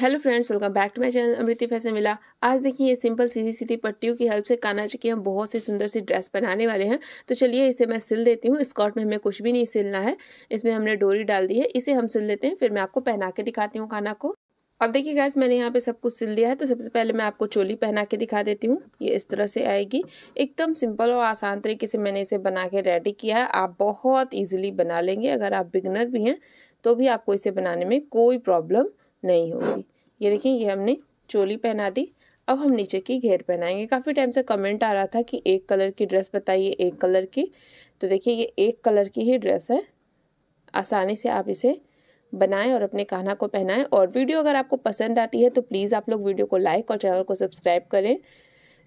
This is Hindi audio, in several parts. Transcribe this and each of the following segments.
hello friends welcome back to my channel अमृति फैसे मिला आज देखिए ये सिंपल सीधी सीधी पट्टियों की हेल्प से कानाची की हम बहुत सी सुंदर सी ड्रेस बनाने वाले हैं तो चलिए इसे मैं सिल देती हूँ स्कॉट में हमें कुछ भी नहीं सिलना है इसमें हमने डोरी डाल दी है इसे हम सिल देते हैं फिर मैं आपको पहना के दिखाती हूँ काना को अब देखिए गैस मैंने यहाँ पे सब कुछ सिल दिया है तो सबसे पहले मैं आपको चोली पहना के दिखा देती हूँ ये इस तरह से आएगी एकदम सिंपल और आसान तरीके से मैंने इसे बना के रेडी किया है आप बहुत इजीली बना लेंगे अगर आप बिगनर भी हैं तो भी आपको इसे बनाने में कोई प्रॉब्लम नहीं होगी ये देखिए ये हमने चोली पहना दी अब हम नीचे की घेर पहनाएंगे काफ़ी टाइम से कमेंट आ रहा था कि एक कलर की ड्रेस बताइए एक कलर की तो देखिए ये एक कलर की ही ड्रेस है आसानी से आप इसे बनाएं और अपने कहना को पहनाएं और वीडियो अगर आपको पसंद आती है तो प्लीज़ आप लोग वीडियो को लाइक और चैनल को सब्सक्राइब करें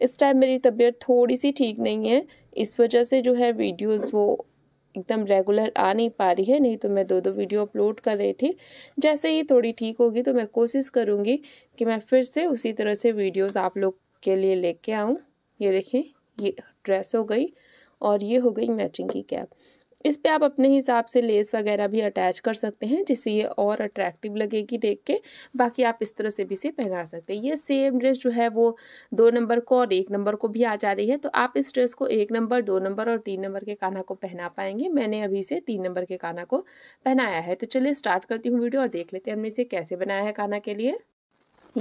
इस टाइम मेरी तबीयत थोड़ी सी ठीक नहीं है इस वजह से जो है वीडियोज़ वो एकदम रेगुलर आ नहीं पा रही है नहीं तो मैं दो दो वीडियो अपलोड कर रही थी जैसे ही थोड़ी ठीक होगी तो मैं कोशिश करूँगी कि मैं फिर से उसी तरह से वीडियोस आप लोग के लिए लेके आऊँ ये देखें ये ड्रेस हो गई और ये हो गई मैचिंग की कैप इस पे आप अपने हिसाब से लेस वगैरह भी अटैच कर सकते हैं जिससे ये और अट्रैक्टिव लगेगी देख के बाकी आप इस तरह से भी इसे पहना सकते हैं ये सेम ड्रेस जो है वो दो नंबर को और एक नंबर को भी आ जा रही है तो आप इस ड्रेस को एक नंबर दो नंबर और तीन नंबर के काना को पहना पाएंगे मैंने अभी से तीन नंबर के काना को पहनाया है तो चलिए स्टार्ट करती हूँ वीडियो और देख लेते हैं हमने इसे कैसे बनाया है काना के लिए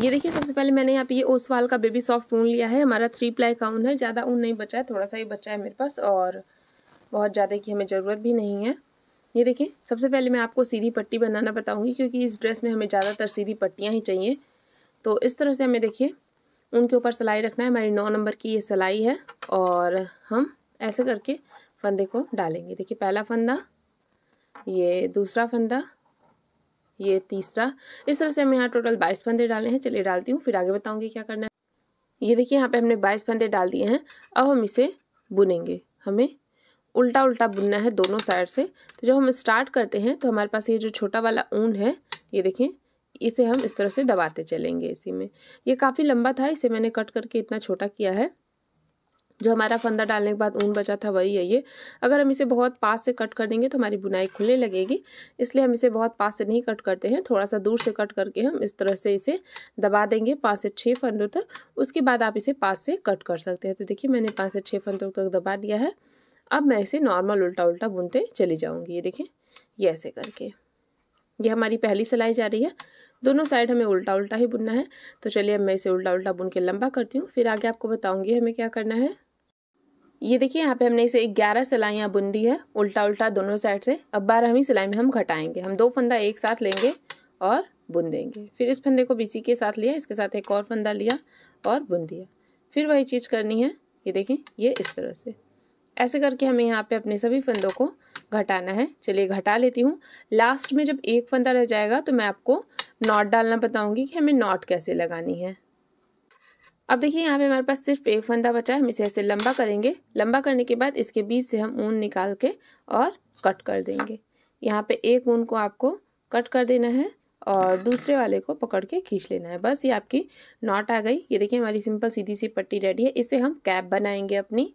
ये देखिए सबसे पहले मैंने यहाँ पे ये ओसवाल का बेबी सॉफ्ट ऊन लिया है हमारा थ्री प्लाई का ऊन है ज़्यादा ऊन नहीं बचा है थोड़ा सा ही बचा है मेरे पास और बहुत ज़्यादा की हमें ज़रूरत भी नहीं है ये देखिए सबसे पहले मैं आपको सीधी पट्टी बनाना बताऊँगी क्योंकि इस ड्रेस में हमें ज़्यादातर सीधी पट्टियाँ ही चाहिए तो इस तरह से हमें देखिए उनके ऊपर सिलाई रखना है हमारी नौ नंबर की ये सिलाई है और हम ऐसे करके फंदे को डालेंगे देखिए पहला फंदा ये दूसरा फंदा ये तीसरा इस तरह से हमें यहाँ टोटल बाईस फंदे डाले हैं चलिए डालती हूँ फिर आगे बताऊँगी क्या करना है ये देखिए यहाँ पे हमने बाईस फंदे डाल दिए हैं अब हम इसे बुनेंगे हमें उल्टा उल्टा बुनना है दोनों साइड से तो जब हम स्टार्ट करते हैं तो हमारे पास ये जो छोटा वाला ऊन है ये देखें इसे हम इस तरह से दबाते चलेंगे इसी में ये काफ़ी लंबा था इसे मैंने कट करके इतना छोटा किया है जो हमारा फंदा डालने के बाद ऊन बचा था वही है ये अगर हम इसे बहुत पास से कट कर देंगे तो हमारी बुनाई खुले लगेगी इसलिए हम इसे बहुत पास से नहीं कट करते हैं थोड़ा सा दूर से कट करके हम इस तरह से इसे दबा देंगे पाँच से छः फंदों तक उसके बाद आप इसे पास से कट कर सकते हैं तो देखिए मैंने पाँच से छः फंदों तक दबा दिया है अब मैं इसे नॉर्मल उल्टा उल्टा बुनते चली जाऊँगी ये देखें ये ऐसे करके ये हमारी पहली सिलाई जा रही है दोनों साइड हमें उल्टा उल्टा ही बुनना है तो चलिए अब मैं इसे उल्टा उल्टा बुन के लंबा करती हूँ फिर आगे आपको बताऊँगी हमें क्या करना है ये देखिए यहाँ पे हमने इसे ग्यारह सिलाइयाँ बुन दी है उल्टा उल्टा दोनों साइड से अब बारहवीं सिलाई में हम घटाएंगे हम दो फंदा एक साथ लेंगे और बुन देंगे फिर इस फंदे को बीसी के साथ लिया इसके साथ एक और फंदा लिया और बुन दिया फिर वही चीज़ करनी है ये देखें ये इस तरह से ऐसे करके हमें यहाँ पे अपने सभी फंदों को घटाना है चलिए घटा लेती हूँ लास्ट में जब एक फंदा रह जाएगा तो मैं आपको नॉट डालना बताऊँगी कि हमें नॉट कैसे लगानी है अब देखिए यहाँ पे हमारे पास सिर्फ एक फंदा बचा है हम इसे ऐसे लंबा करेंगे लंबा करने के बाद इसके बीच से हम ऊन निकाल के और कट कर देंगे यहाँ पे एक ऊन को आपको कट कर देना है और दूसरे वाले को पकड़ के खींच लेना है बस ये आपकी नॉट आ गई ये देखिए हमारी सिंपल सीधी सी पट्टी रेडी है इससे हम कैप बनाएंगे अपनी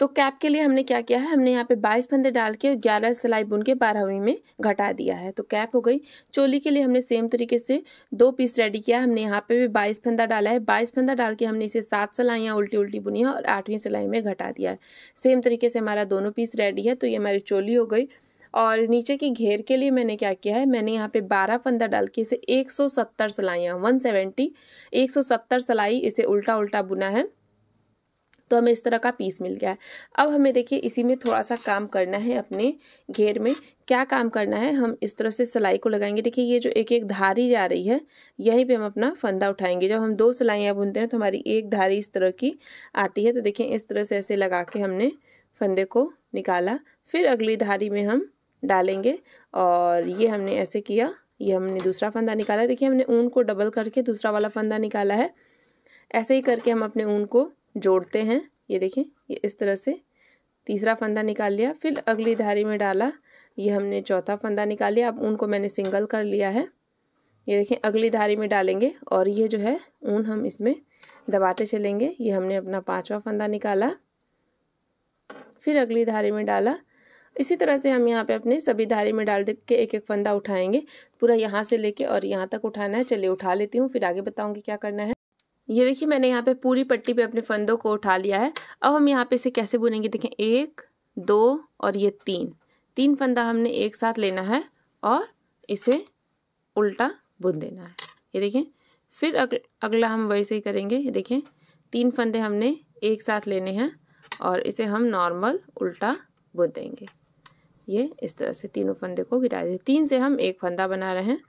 तो कैप के लिए हमने क्या किया है हमने यहाँ पे 22 फंदे डाल के 11 सिलाई बुन के बारहवीं में घटा दिया है तो कैप हो गई चोली के लिए हमने सेम तरीके से दो पीस रेडी किया हमने यहाँ पे भी 22 फंदा डाला है 22 फंदा डाल के हमने इसे सात सिलाइयाँ उल्टी उल्टी बुनी है और आठवीं सिलाई में घटा दिया है सेम तरीके से हमारा दोनों पीस रेडी है तो ये हमारी चोली हो गई और नीचे की घेर के लिए मैंने क्या किया है मैंने यहाँ पे 12 फंदा डाल के इसे 170 सौ सत्तर सिलाइयाँ वन सेवेंटी सिलाई इसे उल्टा उल्टा बुना है तो हमें इस तरह का पीस मिल गया है अब हमें देखिए इसी में थोड़ा सा काम करना है अपने घेर में क्या काम करना है हम इस तरह से सिलाई को लगाएंगे देखिए ये जो एक एक धारी जा रही है यहीं पे हम अपना फंदा उठाएंगे जब हम दो सिलाइयाँ बुनते हैं तो हमारी एक धारी इस तरह की आती है तो देखिए इस तरह से ऐसे लगा के हमने फंदे को निकाला फिर अगली धारी में हम डालेंगे और ये हमने ऐसे किया ये हमने दूसरा फंदा निकाला देखिए हमने ऊन को डबल करके दूसरा वाला फंदा निकाला है ऐसे ही करके हम अपने ऊन को जोड़ते हैं ये देखें ये इस तरह से तीसरा फंदा निकाल लिया फिर अगली धारी में डाला ये हमने चौथा फंदा निकाल लिया अब ऊन को मैंने सिंगल कर लिया है ये देखें अगली धारी में डालेंगे और ये जो है ऊन हम इसमें दबाते चलेंगे ये हमने अपना पांचवा फंदा निकाला फिर अगली धारी में डाला इसी तरह से हम यहाँ पे अपने सभी धारी में डाल के एक एक फंदा उठाएंगे पूरा यहाँ से लेके और यहाँ तक उठाना है चलिए उठा लेती हूँ फिर आगे बताऊँगी क्या करना है ये देखिए मैंने यहाँ पे पूरी पट्टी पे अपने फंदों को उठा लिया है अब हम यहाँ पे इसे कैसे बुनेंगे देखें एक दो और ये तीन तीन फंदा हमने एक साथ लेना है और इसे उल्टा बुन देना है ये देखें फिर अग, अगला हम वैसे ही करेंगे ये देखें तीन फंदे हमने एक साथ लेने हैं और इसे हम नॉर्मल उल्टा बुन देंगे ये इस तरह से तीनों फंदे को गिरा दें तीन से हम एक फंदा बना रहे हैं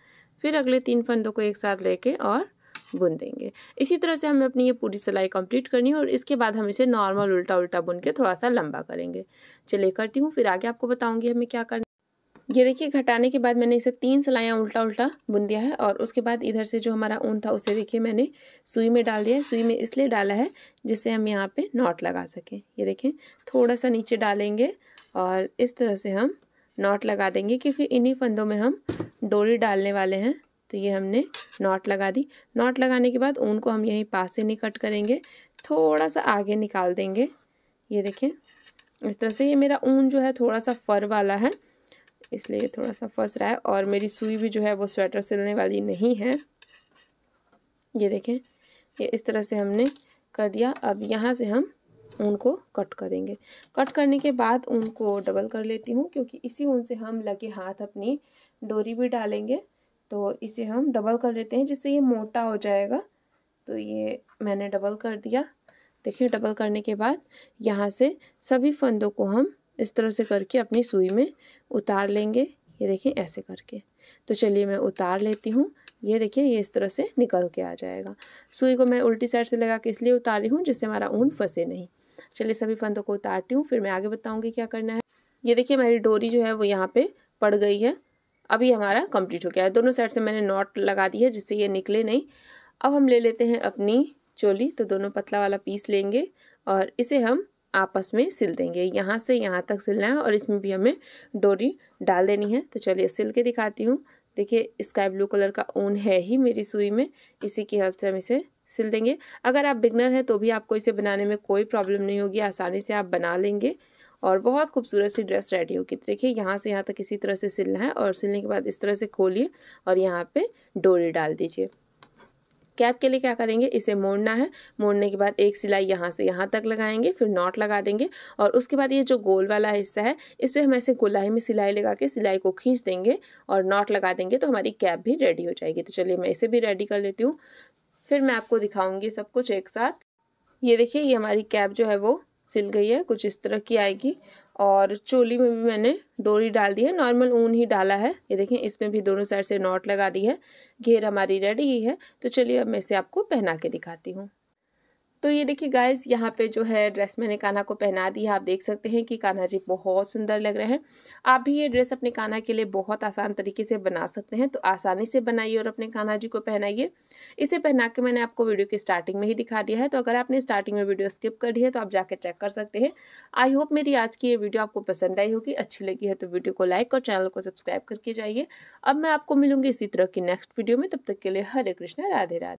फिर अगले तीन फंदों को एक साथ लेके और बुन देंगे इसी तरह से हमें अपनी ये पूरी सिलाई कंप्लीट करनी है और इसके बाद हम इसे नॉर्मल उल्टा उल्टा बुन के थोड़ा सा लंबा करेंगे चलिए करती हूँ फिर आगे आपको बताऊँगी हमें क्या करना ये देखिए घटाने के बाद मैंने इसे तीन सिलाइयाँ उल्टा उल्टा बुन दिया है और उसके बाद इधर से जो हमारा ऊन था उसे देखिए मैंने सुई में डाल दिया है सुई में इसलिए डाला है जिससे हम यहाँ पे नॉट लगा सकें ये देखें थोड़ा सा नीचे डालेंगे और इस तरह से हम नॉट लगा देंगे क्योंकि इन्हीं फंदों में हम डोरी डालने वाले हैं तो ये हमने नॉट लगा दी नॉट लगाने के बाद ऊन को हम यहीं पास से नहीं कट करेंगे थोड़ा सा आगे निकाल देंगे ये देखें इस तरह से ये मेरा ऊन जो है थोड़ा सा फर वाला है इसलिए ये थोड़ा सा फंस रहा है और मेरी सुई भी जो है वो स्वेटर सिलने वाली नहीं है ये देखें ये इस तरह से हमने कर दिया अब यहाँ से हम ऊन को कट करेंगे कट करने के बाद ऊन को डबल कर लेती हूँ क्योंकि इसी ऊन से हम लगे हाथ अपनी डोरी भी डालेंगे तो इसे हम डबल कर लेते हैं जिससे ये मोटा हो जाएगा तो ये मैंने डबल कर दिया देखिए डबल करने के बाद यहाँ से सभी फंदों को हम इस तरह से करके अपनी सुई में उतार लेंगे ये देखिए ऐसे करके तो चलिए मैं उतार लेती हूँ ये देखिए ये इस तरह से निकल के आ जाएगा सुई को मैं उल्टी साइड से लगा के इसलिए उतारी हूँ जिससे हमारा ऊन फंसे नहीं चलिए सभी फंदों को उतारती हूँ फिर मैं आगे बताऊँगी क्या करना है ये देखिए मेरी डोरी जो है वो यहाँ पे पड़ गई है अभी हमारा कंप्लीट हो गया है दोनों साइड से मैंने नॉट लगा दी है जिससे ये निकले नहीं अब हम ले लेते हैं अपनी चोली तो दोनों पतला वाला पीस लेंगे और इसे हम आपस में सिल देंगे यहाँ से यहाँ तक सिलना है और इसमें भी हमें डोरी डाल देनी है तो चलिए सिल के दिखाती हूँ देखिए स्काई ब्लू कलर का ऊन है ही मेरी सुई में इसी की हेल्प से हम इसे सिल देंगे अगर आप बिगनर हैं तो भी आपको इसे बनाने में कोई प्रॉब्लम नहीं होगी आसानी से आप बना लेंगे और बहुत खूबसूरत सी ड्रेस रेडी होगी तो देखिए यहाँ से यहाँ तक इसी तरह से सिलना है और सिलने के बाद इस तरह से खोलिए और यहाँ पे डोरी डाल दीजिए कैप के लिए क्या करेंगे इसे मोड़ना है मोड़ने के बाद एक सिलाई यहाँ से यहाँ तक लगाएंगे फिर नॉट लगा देंगे और उसके बाद ये जो गोल वाला हिस्सा है इस पर हम ऐसे गुलाई में सिलाई लगा के सिलाई को खींच देंगे और नॉट लगा देंगे तो हमारी कैप भी रेडी हो जाएगी तो चलिए मैं इसे भी रेडी कर लेती हूँ फिर मैं आपको दिखाऊँगी सब कुछ एक साथ ये देखिए ये हमारी कैप जो है वो सिल गई है कुछ इस तरह की आएगी और चोली में भी मैंने डोरी डाल दी है नॉर्मल ऊन ही डाला है ये देखें इसमें भी दोनों साइड से नॉट लगा दी है घेर हमारी रेडी ही है तो चलिए अब मैं इसे आपको पहना के दिखाती हूँ तो ये देखिए गाइस यहाँ पे जो है ड्रेस मैंने काना को पहना दी है आप देख सकते हैं कि कान्हा जी बहुत सुंदर लग रहे हैं आप भी ये ड्रेस अपने काना के लिए बहुत आसान तरीके से बना सकते हैं तो आसानी से बनाइए और अपने कान्हा जी को पहनाइए इसे पहना के मैंने आपको वीडियो की स्टार्टिंग में ही दिखा दिया है तो अगर आपने स्टार्टिंग में वीडियो स्किप कर दी है तो आप जाकर चेक कर सकते हैं आई होप मेरी आज की ये वीडियो आपको पसंद आई होगी अच्छी लगी है तो वीडियो को लाइक और चैनल को सब्सक्राइब करके जाइए अब मैं आपको मिलूंगी इसी तरह की नेक्स्ट वीडियो में तब तक के लिए हरे कृष्णा राधे राधे